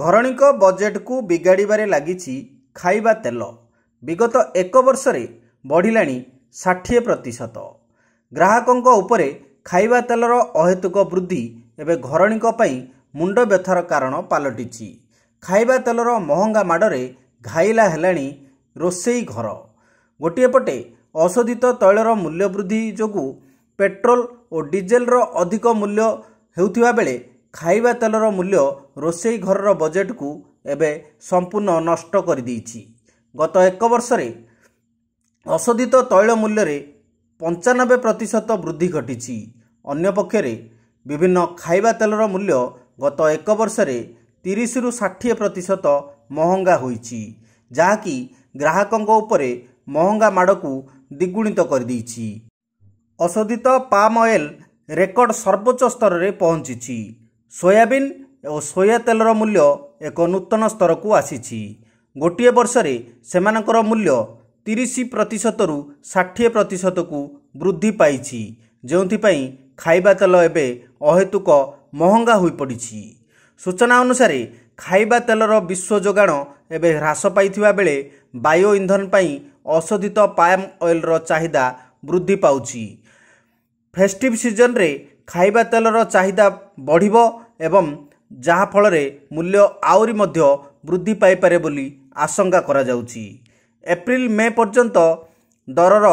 ଘରଣୀଙ୍କ ବଜେଟ୍କୁ ବିଗାଡ଼ିବାରେ ଲାଗିଛି ଖାଇବା ତେଲ ବିଗତ ଏକ ବର୍ଷରେ ବଢ଼ିଲାଣି ଷାଠିଏ ପ୍ରତିଶତ ଗ୍ରାହକଙ୍କ ଉପରେ ଖାଇବା ତେଲର ଅହେତୁକ ବୃଦ୍ଧି ଏବେ ଘରଣୀଙ୍କ ପାଇଁ ମୁଣ୍ଡ ବ୍ୟଥାର କାରଣ ପାଲଟିଛି ଖାଇବା ତେଲର ମହଙ୍ଗା ମାଡ଼ରେ ଘାଇଲା ହେଲାଣି ରୋଷେଇ ଘର ଗୋଟିଏ ପଟେ ଅଶୋଧିତ ତୈଳର ମୂଲ୍ୟ ବୃଦ୍ଧି ଯୋଗୁଁ ପେଟ୍ରୋଲ ଓ ଡିଜେଲର ଅଧିକ ମୂଲ୍ୟ ହେଉଥିବା ବେଳେ ଖାଇବା ତେଲର ମୂଲ୍ୟ ରୋଷେଇ ଘରର ବଜେଟ୍କୁ ଏବେ ସମ୍ପୂର୍ଣ୍ଣ ନଷ୍ଟ କରିଦେଇଛି ଗତ ଏକ ବର୍ଷରେ ଅଶୋଧିତ ତୈଳ ମୂଲ୍ୟରେ ପଞ୍ଚାନବେ ପ୍ରତିଶତ ବୃଦ୍ଧି ଘଟିଛି ଅନ୍ୟପକ୍ଷରେ ବିଭିନ୍ନ ଖାଇବା ତେଲର ମୂଲ୍ୟ ଗତ ଏକ ବର୍ଷରେ ତିରିଶରୁ ଷାଠିଏ ପ୍ରତିଶତ ମହଙ୍ଗା ହୋଇଛି ଯାହାକି ଗ୍ରାହକଙ୍କ ଉପରେ ମହଙ୍ଗା ମାଡ଼କୁ ଦ୍ୱିଗୁଣିତ କରିଦେଇଛି ଅଶୋଧିତ ପାମ୍ ଅଏଲ୍ ରେକର୍ଡ଼ ସର୍ବୋଚ୍ଚ ସ୍ତରରେ ପହଞ୍ଚିଛି ସୋୟାବିନ୍ ଓ ସୋୟା ତେଲର ମୂଲ୍ୟ ଏକ ନୂତନ ସ୍ତରକୁ ଆସିଛି ଗୋଟିଏ ବର୍ଷରେ ସେମାନଙ୍କର ମୂଲ୍ୟ ତିରିଶ ପ୍ରତିଶତରୁ ଷାଠିଏ ପ୍ରତିଶତକୁ ବୃଦ୍ଧି ପାଇଛି ଯେଉଁଥିପାଇଁ ଖାଇବା ତେଲ ଏବେ ଅହେତୁକ ମହଙ୍ଗା ହୋଇପଡ଼ିଛି ସୂଚନା ଅନୁସାରେ ଖାଇବା ତେଲର ବିଶ୍ୱ ଯୋଗାଣ ଏବେ ହ୍ରାସ ପାଇଥିବା ବେଳେ ବାୟୋ ଇନ୍ଧନ ପାଇଁ ଅଶୋଧିତ ପାମ୍ ଅଏଲ୍ର ଚାହିଦା ବୃଦ୍ଧି ପାଉଛି ଫେଷ୍ଟିଭ୍ ସିଜନ୍ରେ ଖାଇବା ତେଲର ଚାହିଦା ବଢ଼ିବ ଏବଂ ଯାହାଫଳରେ ମୂଲ୍ୟ ଆହୁରି ମଧ୍ୟ ବୃଦ୍ଧି ପାଇପାରେ ବୋଲି ଆଶଙ୍କା କରାଯାଉଛି ଏପ୍ରିଲ ମେ ପର୍ଯ୍ୟନ୍ତ ଦରର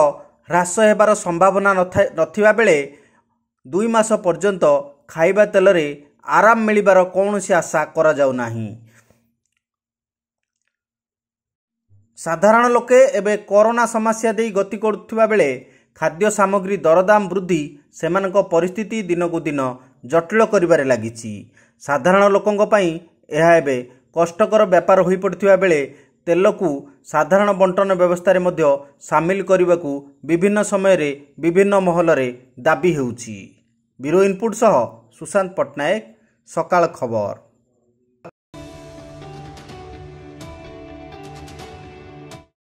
ହ୍ରାସ ହେବାର ସମ୍ଭାବନା ନଥିବା ବେଳେ ଦୁଇ ମାସ ପର୍ଯ୍ୟନ୍ତ ଖାଇବା ତେଲରେ ଆରାମ ମିଳିବାର କୌଣସି ଆଶା କରାଯାଉନାହିଁ ସାଧାରଣ ଲୋକେ ଏବେ କରୋନା ସମସ୍ୟା ଦେଇ ଗତି କରୁଥିବା ବେଳେ ଖାଦ୍ୟ ସାମଗ୍ରୀ ଦରଦାମ ବୃଦ୍ଧି ସେମାନଙ୍କ ପରିସ୍ଥିତି ଦିନକୁ ଦିନ ଜଟିଳ କରିବାରେ ଲାଗିଛି ସାଧାରଣ ଲୋକଙ୍କ ପାଇଁ ଏହା ଏବେ କଷ୍ଟକର ବ୍ୟାପାର ହୋଇପଡ଼ିଥିବା ବେଳେ ତେଲକୁ ସାଧାରଣ ବଣ୍ଟନ ବ୍ୟବସ୍ଥାରେ ମଧ୍ୟ ସାମିଲ କରିବାକୁ ବିଭିନ୍ନ ସମୟରେ ବିଭିନ୍ନ ମହଲରେ ଦାବି ହେଉଛି ବ୍ୟୁରୋ ଇନପୁଟ୍ ସହ ସୁଶାନ୍ତ ପଟ୍ଟନାୟକ ସକାଳ ଖବର